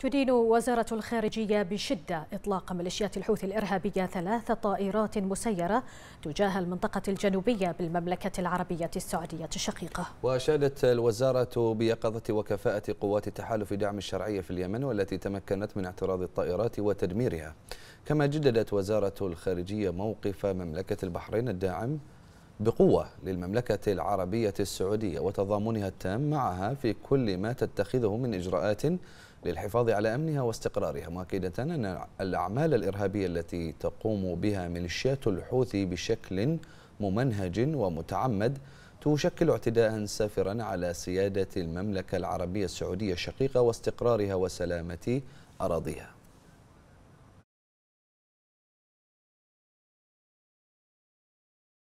تدين وزارة الخارجية بشدة إطلاق ميليشيات الحوثي الإرهابية ثلاث طائرات مسيرة تجاه المنطقة الجنوبية بالمملكة العربية السعودية الشقيقة وأشادت الوزارة بيقظة وكفاءة قوات التحالف دعم الشرعية في اليمن والتي تمكنت من اعتراض الطائرات وتدميرها كما جددت وزارة الخارجية موقف مملكة البحرين الداعم بقوة للمملكة العربية السعودية وتضامنها التام معها في كل ما تتخذه من إجراءات للحفاظ على أمنها واستقرارها مؤكدة أن الأعمال الإرهابية التي تقوم بها ميليشيات الحوثي بشكل ممنهج ومتعمد تشكل اعتداء سافرا على سيادة المملكة العربية السعودية الشقيقة واستقرارها وسلامة أراضيها